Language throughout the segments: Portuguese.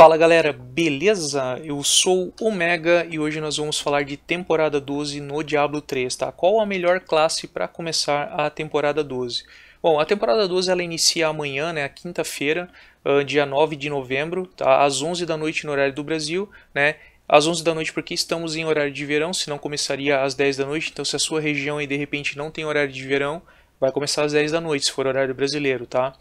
Fala galera, beleza? Eu sou o Mega e hoje nós vamos falar de temporada 12 no Diablo 3, tá? Qual a melhor classe para começar a temporada 12? Bom, a temporada 12 ela inicia amanhã, né, quinta-feira, ah, dia 9 de novembro, tá? às 11 da noite no horário do Brasil, né? às 11 da noite porque estamos em horário de verão, se não começaria às 10 da noite, então se a sua região aí de repente não tem horário de verão, vai começar às 10 da noite, se for horário brasileiro, tá?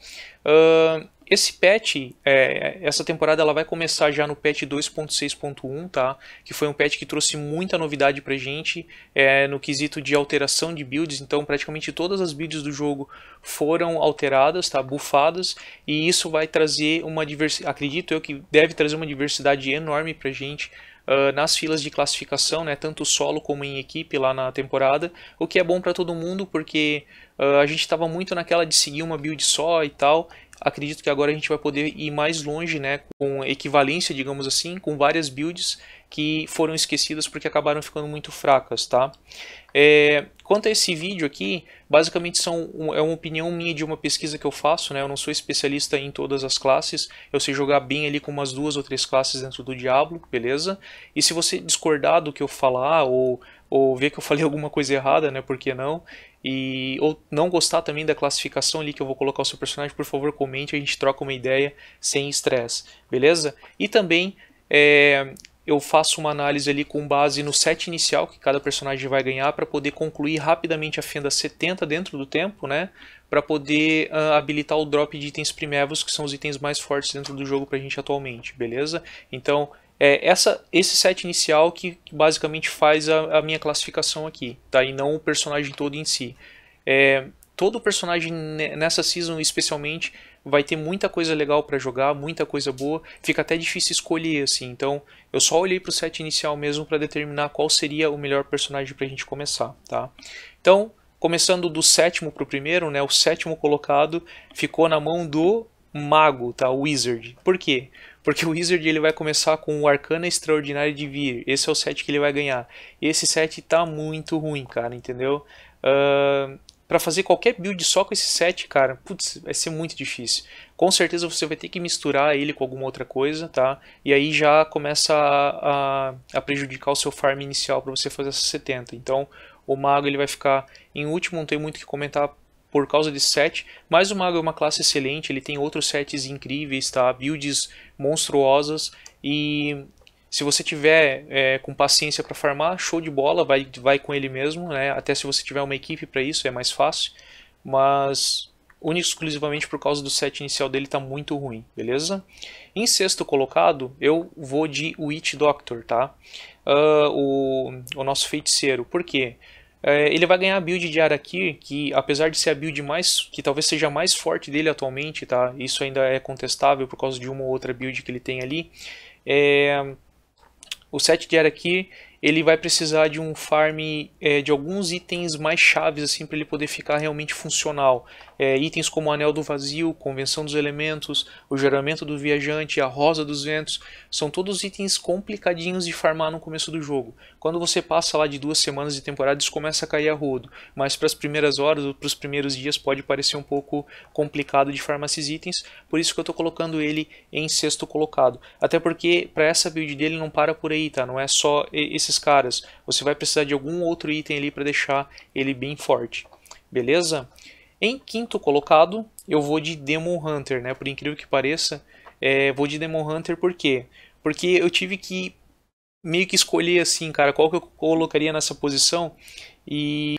Uh, esse patch, é, essa temporada ela vai começar já no patch 2.6.1, tá? Que foi um patch que trouxe muita novidade pra gente é, no quesito de alteração de builds. Então, praticamente todas as builds do jogo foram alteradas, tá? Bufadas. E isso vai trazer uma diversidade, acredito eu que deve trazer uma diversidade enorme pra gente Uh, nas filas de classificação, né, tanto solo como em equipe lá na temporada, o que é bom para todo mundo porque uh, a gente estava muito naquela de seguir uma build só e tal, acredito que agora a gente vai poder ir mais longe, né, com equivalência, digamos assim, com várias builds que foram esquecidas porque acabaram ficando muito fracas, tá? É, quanto a esse vídeo aqui, basicamente são, é uma opinião minha de uma pesquisa que eu faço, né? Eu não sou especialista em todas as classes, eu sei jogar bem ali com umas duas ou três classes dentro do Diablo, beleza? E se você discordar do que eu falar ou ou ver que eu falei alguma coisa errada, né? Por que não? E ou não gostar também da classificação ali que eu vou colocar o seu personagem, por favor, comente, a gente troca uma ideia sem estresse, beleza? E também é, eu faço uma análise ali com base no set inicial que cada personagem vai ganhar para poder concluir rapidamente a fenda 70 dentro do tempo, né? Para poder uh, habilitar o drop de itens primevos, que são os itens mais fortes dentro do jogo para a gente atualmente, beleza? Então, é essa, esse set inicial que, que basicamente faz a, a, minha classificação aqui, tá? E não o personagem todo em si. É, todo personagem nessa season, especialmente, vai ter muita coisa legal para jogar, muita coisa boa. Fica até difícil escolher, assim. Então, eu só olhei para o set inicial mesmo para determinar qual seria o melhor personagem para a gente começar, tá? Então, começando do sétimo para o primeiro, né? O sétimo colocado ficou na mão do mago, tá? O wizard. Por quê? Porque o wizard ele vai começar com o arcana extraordinário de vir. Esse é o set que ele vai ganhar. E esse set tá muito ruim, cara, entendeu? Uh, para fazer qualquer build só com esse set, cara, putz, vai ser muito difícil. Com certeza você vai ter que misturar ele com alguma outra coisa, tá? E aí já começa a, a, a prejudicar o seu farm inicial para você fazer essa 70. Então, o mago ele vai ficar em último, não tem muito o que comentar por causa desse set. Mas o Mago é uma classe excelente, ele tem outros sets incríveis, tá? Builds monstruosas e se você tiver é, com paciência para farmar, show de bola, vai, vai com ele mesmo, né? Até se você tiver uma equipe para isso, é mais fácil. Mas único exclusivamente por causa do set inicial dele tá muito ruim, beleza? Em sexto colocado, eu vou de Witch Doctor, tá? Uh, o, o nosso feiticeiro. Por quê? É, ele vai ganhar a build de Arakir, que apesar de ser a build mais, que talvez seja a mais forte dele atualmente, tá? Isso ainda é contestável por causa de uma ou outra build que ele tem ali. É, o set de Arakir, ele vai precisar de um farm é, de alguns itens mais chaves assim para ele poder ficar realmente funcional é, itens como o Anel do Vazio, Convenção dos Elementos, o Geramento do Viajante, a Rosa dos Ventos, são todos itens complicadinhos de farmar no começo do jogo. Quando você passa lá de duas semanas de temporada, isso começa a cair a rodo, mas para as primeiras horas ou para os primeiros dias pode parecer um pouco complicado de farmar esses itens, por isso que eu estou colocando ele em sexto colocado. Até porque para essa build dele não para por aí, tá? Não é só esses caras, você vai precisar de algum outro item ali para deixar ele bem forte. Beleza? Em quinto colocado, eu vou de Demon Hunter, né? Por incrível que pareça, é, vou de Demon Hunter por quê? Porque eu tive que meio que escolher assim, cara, qual que eu colocaria nessa posição. E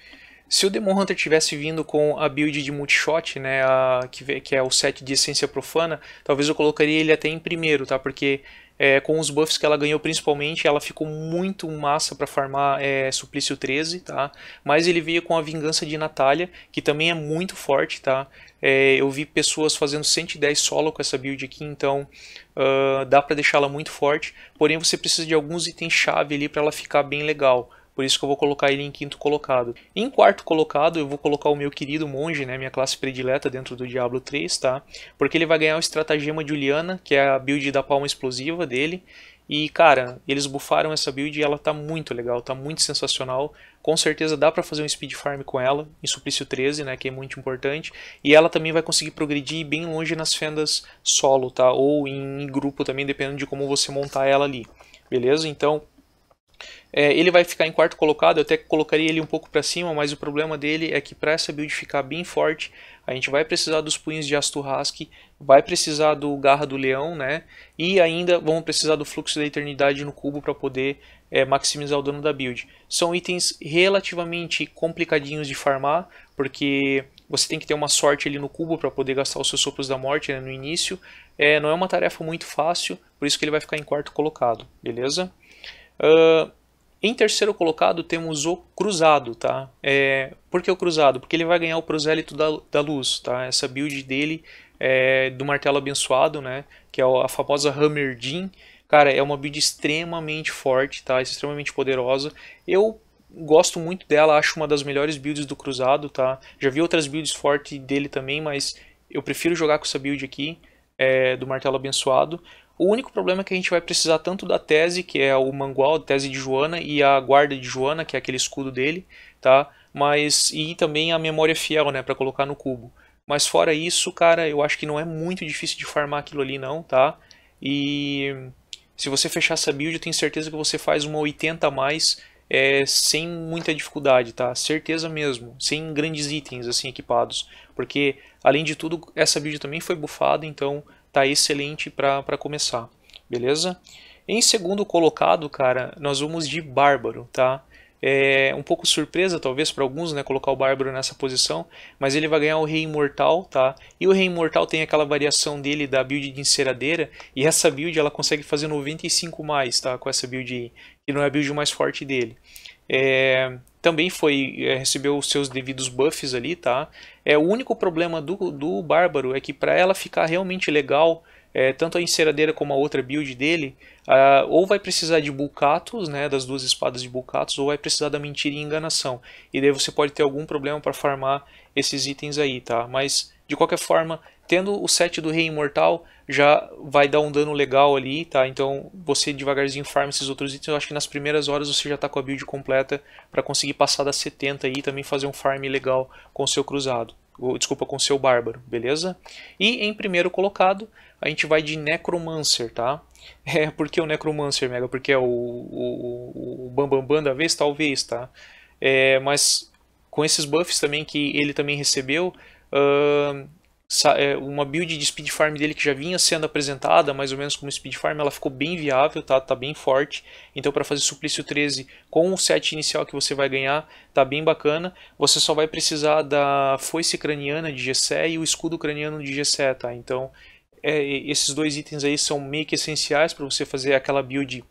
se o Demon Hunter tivesse vindo com a build de multishot, né, a, que, que, é o set de essência profana, talvez eu colocaria ele até em primeiro, tá? Porque é, com os buffs que ela ganhou principalmente, ela ficou muito massa para farmar é, Suplício 13, tá? Mas ele veio com a Vingança de Natália, que também é muito forte, tá? É, eu vi pessoas fazendo 110 solo com essa build aqui, então uh, dá para deixá-la muito forte. Porém, você precisa de alguns itens-chave ali para ela ficar bem legal por isso que eu vou colocar ele em quinto colocado. Em quarto colocado, eu vou colocar o meu querido monge, né, minha classe predileta dentro do Diablo 3, tá? Porque ele vai ganhar o estratagema de Juliana, que é a build da palma explosiva dele. E, cara, eles bufaram essa build e ela tá muito legal, tá muito sensacional. Com certeza dá para fazer um speed farm com ela, em suplício 13, né, que é muito importante. E ela também vai conseguir progredir bem longe nas fendas solo, tá? Ou em grupo também, dependendo de como você montar ela ali. Beleza? Então, é, ele vai ficar em quarto colocado, eu até colocaria ele um pouco para cima, mas o problema dele é que para essa build ficar bem forte, a gente vai precisar dos punhos de Asturrasque, vai precisar do Garra do Leão, né? E ainda vamos precisar do Fluxo da Eternidade no cubo para poder é, maximizar o dano da build. São itens relativamente complicadinhos de farmar, porque você tem que ter uma sorte ali no cubo para poder gastar os seus sopros da morte né, no início. É, não é uma tarefa muito fácil, por isso que ele vai ficar em quarto colocado, beleza? Uh, em terceiro colocado temos o Cruzado, tá? É, por que o Cruzado? Porque ele vai ganhar o Prosélito da, da Luz, tá? Essa build dele é, do Martelo Abençoado, né? Que é a famosa Hammer Jean. Cara, é uma build extremamente forte, tá? Extremamente poderosa. Eu gosto muito dela, acho uma das melhores builds do Cruzado, tá? Já vi outras builds fortes dele também, mas eu prefiro jogar com essa build aqui, é, do Martelo Abençoado. O único problema é que a gente vai precisar tanto da tese, que é o mangual, a tese de Joana, e a guarda de Joana, que é aquele escudo dele, tá? Mas e também a memória fiel, né, para colocar no cubo. Mas fora isso, cara, eu acho que não é muito difícil de farmar aquilo ali não, tá? E se você fechar essa build, eu tenho certeza que você faz uma 80 a mais é, sem muita dificuldade, tá? Certeza mesmo, sem grandes itens assim equipados, porque além de tudo, essa build também foi bufada, então tá excelente para começar, beleza? Em segundo colocado, cara, nós vamos de Bárbaro, tá? É um pouco surpresa, talvez, para alguns, né, colocar o Bárbaro nessa posição, mas ele vai ganhar o Rei Imortal, tá? E o Rei Imortal tem aquela variação dele da build de enceradeira, e essa build ela consegue fazer 95 mais, tá? Com essa build aí, que não é a build mais forte dele. É, também foi é, recebeu os seus devidos buffs ali, tá? É, o único problema do, do Bárbaro é que para ela ficar realmente legal, é, tanto a enceradeira como a outra build dele, uh, ou vai precisar de bucatos, né, das duas espadas de bucatos, ou vai precisar da mentira e enganação. E daí você pode ter algum problema para farmar esses itens aí, tá? Mas, de qualquer forma, tendo o set do Rei Imortal, já vai dar um dano legal ali, tá? Então, você devagarzinho farma esses outros itens. Eu acho que nas primeiras horas você já está com a build completa para conseguir passar das 70 aí e também fazer um farm legal com o seu cruzado desculpa, com seu bárbaro, beleza? E em primeiro colocado, a gente vai de Necromancer, tá? É, por que o Necromancer, Mega? Porque é o, o, o Bambambam Bam Bam da vez? Talvez, tá? É, mas com esses buffs também que ele também recebeu, uh, é, uma build de speed farm dele que já vinha sendo apresentada, mais ou menos como speed farm, ela ficou bem viável, tá? Tá bem forte. Então para fazer suplício 13 com o set inicial que você vai ganhar, tá bem bacana. Você só vai precisar da foice craniana de Gessé e o escudo craniano de Gessé, tá? Então é, esses dois itens aí são meio que essenciais para você fazer aquela build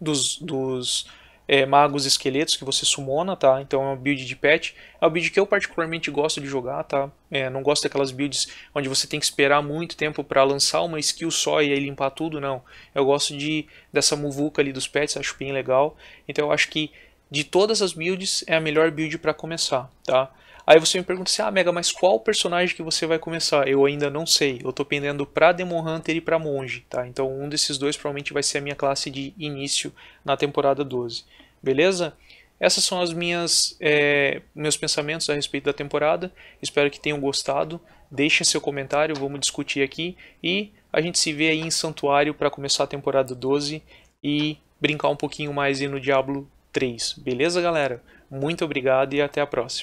dos, dos é, magos esqueletos que você sumona, tá? Então é uma build de pet. É uma build que eu particularmente gosto de jogar, tá? É, não gosto daquelas builds onde você tem que esperar muito tempo para lançar uma skill só e aí limpar tudo, não. Eu gosto de dessa muvuca ali dos pets, acho bem legal. Então eu acho que de todas as builds é a melhor build para começar, tá? Aí você me pergunta assim, ah Mega, mas qual personagem que você vai começar? Eu ainda não sei, eu tô pendendo pra Demon Hunter e pra Monge, tá? Então um desses dois provavelmente vai ser a minha classe de início na temporada 12, beleza? Essas são as minhas é, meus pensamentos a respeito da temporada. Espero que tenham gostado. Deixem seu comentário, vamos discutir aqui e a gente se vê aí em Santuário para começar a temporada 12 e brincar um pouquinho mais no Diablo 3. Beleza, galera? Muito obrigado e até a próxima.